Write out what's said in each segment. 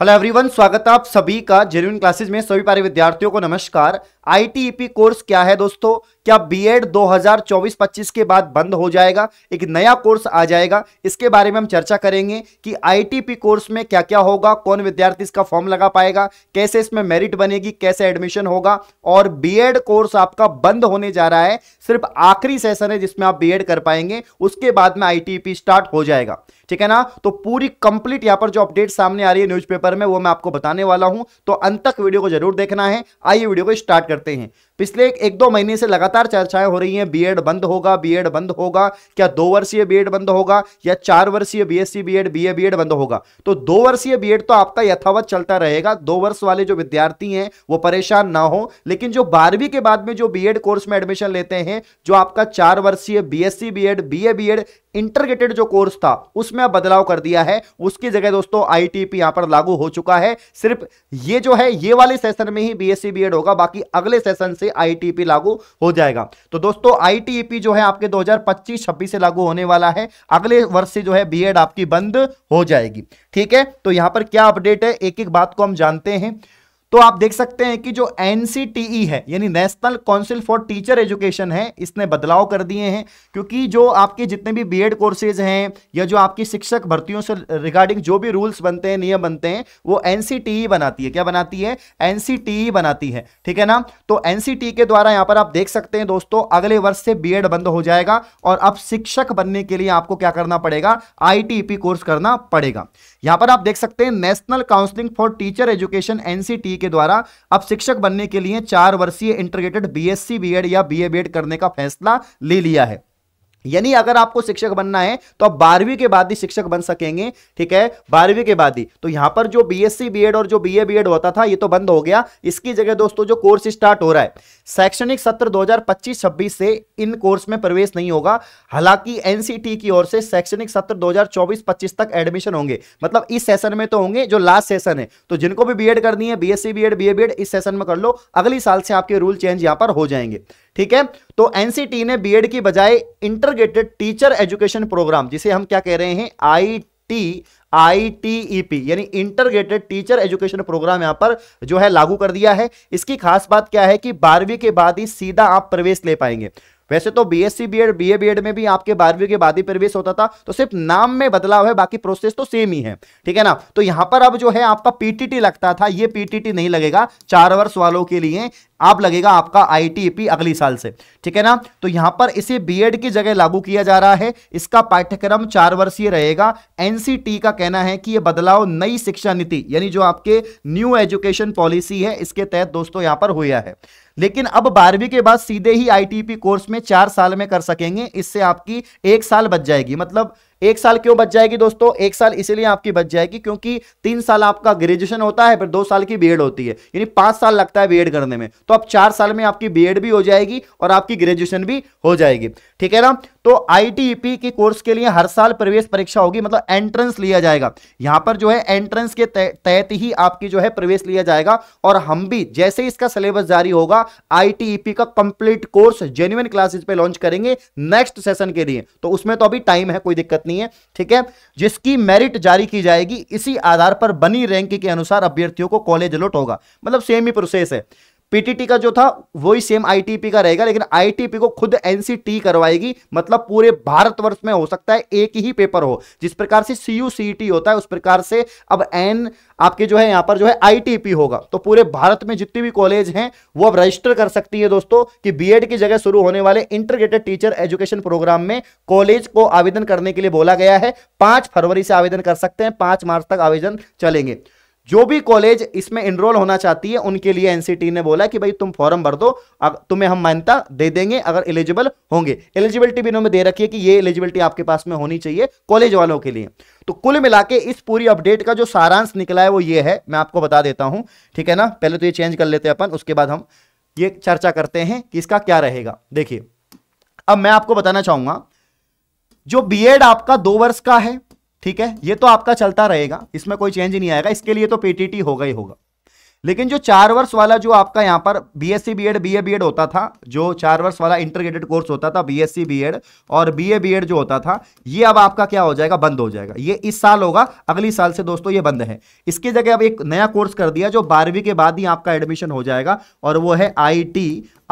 hello everyone स्वागत है आप सभी का जेन्यून क्लासेस में सभी प्यारे विद्यार्थियों को नमस्कार आईटीईपी कोर्स क्या है दोस्तों क्या बीएड 2024-25 के बाद बंद हो जाएगा एक नया कोर्स आ जाएगा इसके बारे में हम चर्चा करेंगे कि आईटीपी कोर्स में क्या क्या होगा कौन विद्यार्थी इसका फॉर्म लगा पाएगा कैसे इसमें मेरिट बनेगी कैसे एडमिशन होगा और बीएड कोर्स आपका बंद होने जा रहा है सिर्फ आखिरी सेशन है जिसमें आप बी कर पाएंगे उसके बाद में आई स्टार्ट हो जाएगा ठीक है ना तो पूरी कंप्लीट यहां पर जो अपडेट सामने आ रही है न्यूज में वो मैं आपको बताने वाला हूं तो अंत तक वीडियो को जरूर देखना है आइए वीडियो को स्टार्ट करते हैं पिछले एक दो महीने से लगातार चर्चाएं हो रही हैं बीएड बंद होगा बीएड बंद होगा क्या दो वर्षीय बीएड बंद होगा या चार वर्षीय बीएससी बीएड बीए बीएड बंद होगा तो दो वर्षीय बीएड तो आपका यथावत चलता रहेगा दो वर्ष वाले जो विद्यार्थी हैं वो परेशान ना हो लेकिन जो बारहवीं के बाद में जो बी कोर्स में एडमिशन लेते हैं जो आपका चार वर्षीय B B Ed BA B Ed integrated जो कोर्स था उसमें अब बदलाव कर दिया है उसकी जगह दोस्तों आईटीपी यहां पर लागू हो चुका है सिर्फ ये जो है ये वाले सेशन में ही बीएससी बीएड होगा बाकी अगले सेशन से आईटीपी लागू हो जाएगा तो दोस्तों आईटीपी जो है आपके 2025-26 से लागू होने वाला है अगले वर्ष से जो है बीएड आपकी बंद हो जाएगी ठीक है तो यहां पर क्या अपडेट है एक एक बात को हम जानते हैं तो आप देख सकते हैं कि जो NCTE है यानी national council for teacher education है इसने बदलाव कर दिए हैं क्योंकि जो आपके जितने भी बी कोर्सेज हैं या जो आपकी शिक्षक भर्तियों से रिगार्डिंग जो भी रूल्स बनते हैं नियम बनते हैं वो एन e बनाती है क्या बनाती है NCTE बनाती है ठीक है ना तो NCTE के द्वारा यहाँ पर आप देख सकते हैं दोस्तों अगले वर्ष से बी बंद हो जाएगा और अब शिक्षक बनने के लिए आपको क्या करना पड़ेगा आई कोर्स करना पड़ेगा यहां पर आप देख सकते हैं national counselling for teacher education NCT के द्वारा अब शिक्षक बनने के लिए चार वर्षीय इंटरग्रेटेड बीएससी बीएड या बीए बीएड करने का फैसला ले लिया है यानी अगर आपको शिक्षक बनना है तो आप बारहवीं के बाद ही शिक्षक बन सकेंगे ठीक है बारहवीं के बाद ही तो यहां पर जो बीएससी बीएड और जो बीए बीएड होता था ये तो बंद हो गया इसकी जगह दोस्तों जो कोर्स स्टार्ट हो रहा है शैक्षणिक सत्र 2025-26 से इन कोर्स में प्रवेश नहीं होगा हालांकि एनसीटी की ओर से शैक्षणिक सत्र दो हजार तक एडमिशन होंगे मतलब इस सेशन में तो होंगे जो लास्ट सेशन है तो जिनको भी बी करनी है बी एस बीए इस सेशन में कर लो अगली साल से आपके रूल चेंज यहां पर हो जाएंगे ठीक है तो एनसीटी ने बीएड की बजाय इंटरग्रेटेड टीचर एजुकेशन प्रोग्राम जिसे हम क्या कह रहे हैं आई टी पी यानी इंटरग्रेटेड टीचर एजुकेशन प्रोग्राम यहां पर जो है लागू कर दिया है इसकी खास बात क्या है कि बारहवीं के बाद ही सीधा आप प्रवेश ले पाएंगे वैसे तो बी ए बी एड में भी आपके बारहवीं के बाद ही प्रवेश होता था तो सिर्फ नाम में बदलाव है बाकी प्रोसेस तो सेम ही है ठीक है ना तो यहां पर अब जो है आपका पीटीटी लगता था ये पीटीटी नहीं लगेगा चार वर्ष वालों के लिए आप लगेगा आपका आईटीपी अगली साल से ठीक है ना तो यहां पर इसे बीएड की जगह लागू किया जा रहा है इसका पाठ्यक्रम चार वर्षीय रहेगा एनसीटी का कहना है कि यह बदलाव नई शिक्षा नीति यानी जो आपके न्यू एजुकेशन पॉलिसी है इसके तहत दोस्तों यहां पर हुआ है लेकिन अब बारहवीं के बाद सीधे ही आईटीपी कोर्स में चार साल में कर सकेंगे इससे आपकी एक साल बच जाएगी मतलब एक साल क्यों बच जाएगी दोस्तों एक साल इसीलिए आपकी बच जाएगी क्योंकि तीन साल आपका ग्रेजुएशन होता है फिर दो साल की बीएड होती है यानी पांच साल लगता है बीएड करने में तो अब चार साल में आपकी बीएड भी हो जाएगी और आपकी ग्रेजुएशन भी हो जाएगी ठीक है ना तो आईटीईपी e की कोर्स के लिए हर साल प्रवेश परीक्षा होगी मतलब एंट्रेंस लिया जाएगा यहां पर जो है एंट्रेंस के तहत ही आपकी जो है प्रवेश लिया जाएगा और हम भी जैसे इसका सिलेबस जारी होगा आईटीईपी e का कंप्लीट कोर्स जेन्युन क्लासेस पे लॉन्च करेंगे नेक्स्ट सेशन के लिए तो उसमें तो अभी टाइम है कोई दिक्कत नहीं है ठीक है जिसकी मेरिट जारी की जाएगी इसी आधार पर बनी रैंक के अनुसार अभ्यर्थियों को कॉलेज अलॉट होगा मतलब सेम ही प्रोसेस है पीटीटी का जो था वही सेम आईटीपी का रहेगा लेकिन आईटीपी को खुद एनसीटी करवाएगी मतलब पूरे भारतवर्ष में हो सकता है एक ही पेपर हो जिस प्रकार से सीयू सीईटी होता है उस प्रकार से अब एन आपके जो है यहां पर जो है आईटीपी होगा तो पूरे भारत में जितने भी कॉलेज हैं वो अब रजिस्टर कर सकती है दोस्तों कि बीएड की जगह शुरू होने वाले इंटरग्रेटेड टीचर एजुकेशन प्रोग्राम में कॉलेज को आवेदन करने के लिए बोला गया है पांच फरवरी से आवेदन कर सकते हैं पांच मार्च तक आवेदन चलेंगे जो भी कॉलेज इसमें इनरोल होना चाहती है उनके लिए एनसीटी ने बोला कि भाई तुम फॉर्म भर दो तुम्हें हम मान्यता दे देंगे अगर एलिजिबल होंगे एलिजिबिलिटी भी इन्होंने दे रखी है कि ये एलिजिबिलिटी आपके पास में होनी चाहिए कॉलेज वालों के लिए तो कुल मिला के इस पूरी अपडेट का जो सारांश निकला है वो ये है मैं आपको बता देता हूं ठीक है ना पहले तो ये चेंज कर लेते हैं अपन उसके बाद हम ये चर्चा करते हैं कि इसका क्या रहेगा देखिए अब मैं आपको बताना चाहूंगा जो बीएड आपका दो वर्ष का है ठीक है ये तो आपका चलता रहेगा इसमें कोई चेंज नहीं आएगा इसके लिए तो पीटीटी होगा ही होगा लेकिन जो चार वर्ष वाला जो आपका यहाँ पर बीएससी बीएड बीए बीएड होता था जो चार वर्ष वाला इंटरग्रेटेड कोर्स होता था बीएससी बीएड और बीए बीएड जो होता था ये अब आपका क्या हो जाएगा बंद हो जाएगा ये इस साल होगा अगली साल से दोस्तों ये बंद है इसकी जगह अब एक नया कोर्स कर दिया जो बारहवीं के बाद ही आपका एडमिशन हो जाएगा और वो है आई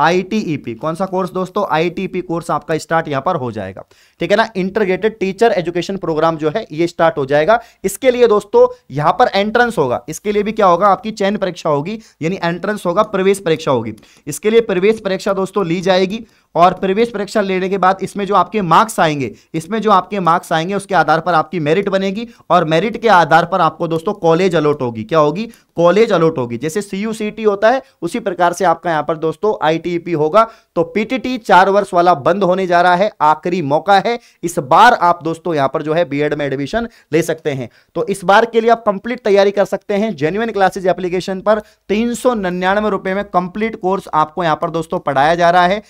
आईटीईपी e कौन सा कोर्स दोस्तों आईटीपी कोर्स e आपका स्टार्ट यहां पर हो जाएगा ठीक है ना इंटरग्रेटेड टीचर एजुकेशन प्रोग्राम जो है ये स्टार्ट हो जाएगा इसके लिए दोस्तों यहां पर एंट्रेंस होगा इसके लिए भी क्या होगा आपकी चयन परीक्षा होगी यानी एंट्रेंस होगा प्रवेश परीक्षा होगी इसके लिए प्रवेश परीक्षा दोस्तों ली जाएगी और प्रवेश परीक्षा लेने के बाद इसमें जो आपके मार्क्स आएंगे इसमें जो आपके मार्क्स आएंगे उसके आधार पर आपकी मेरिट बनेगी और मेरिट के आधार पर आपको दोस्तों कॉलेज अलॉट होगी क्या होगी कॉलेज अलॉट होगी जैसे सी यू सी टी होता है उसी प्रकार से आपका यहाँ पर दोस्तों आई टी पी होगा तो पीटीटी चार वर्ष वाला बंद होने जा रहा है आखिरी मौका है इस बार आप दोस्तों यहाँ पर जो है बी में एडमिशन ले सकते हैं तो इस बार के लिए आप कंप्लीट तैयारी कर सकते हैं जेन्युन क्लासेज एप्लीकेशन पर तीन सौ में कंप्लीट कोर्स आपको यहाँ पर दोस्तों पढ़ाया जा रहा है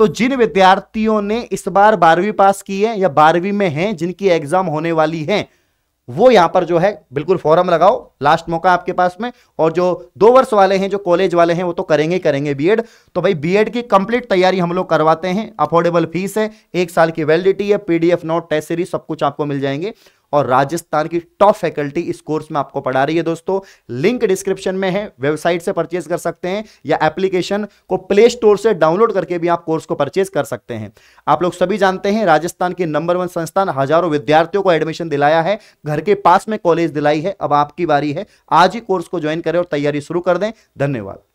तो जिन विद्यार्थियों ने इस बार बारहवीं पास की है या बारहवीं में हैं जिनकी एग्जाम होने वाली है वो यहां पर जो है बिल्कुल फॉरम लगाओ लास्ट मौका आपके पास में और जो दो वर्ष वाले हैं जो कॉलेज वाले हैं वो तो करेंगे करेंगे बीएड तो भाई बीएड की कंप्लीट तैयारी हम लोग करवाते हैं अफोर्डेबल फीस है एक साल की वैलिडिटी है पीडीएफ नोट टेस्ट सीरीज सब कुछ आपको मिल जाएंगे और राजस्थान की टॉप फैकल्टी इस कोर्स में आपको पढ़ा रही है दोस्तों लिंक डिस्क्रिप्शन में है वेबसाइट से परचेज कर सकते हैं या एप्लीकेशन को प्ले स्टोर से डाउनलोड करके भी आप कोर्स को परचेज कर सकते हैं आप लोग सभी जानते हैं राजस्थान के नंबर वन संस्थान हजारों विद्यार्थियों को एडमिशन दिलाया है घर के पास में कॉलेज दिलाई है अब आपकी बारी है आज ही कोर्स को ज्वाइन करें और तैयारी शुरू कर दें धन्यवाद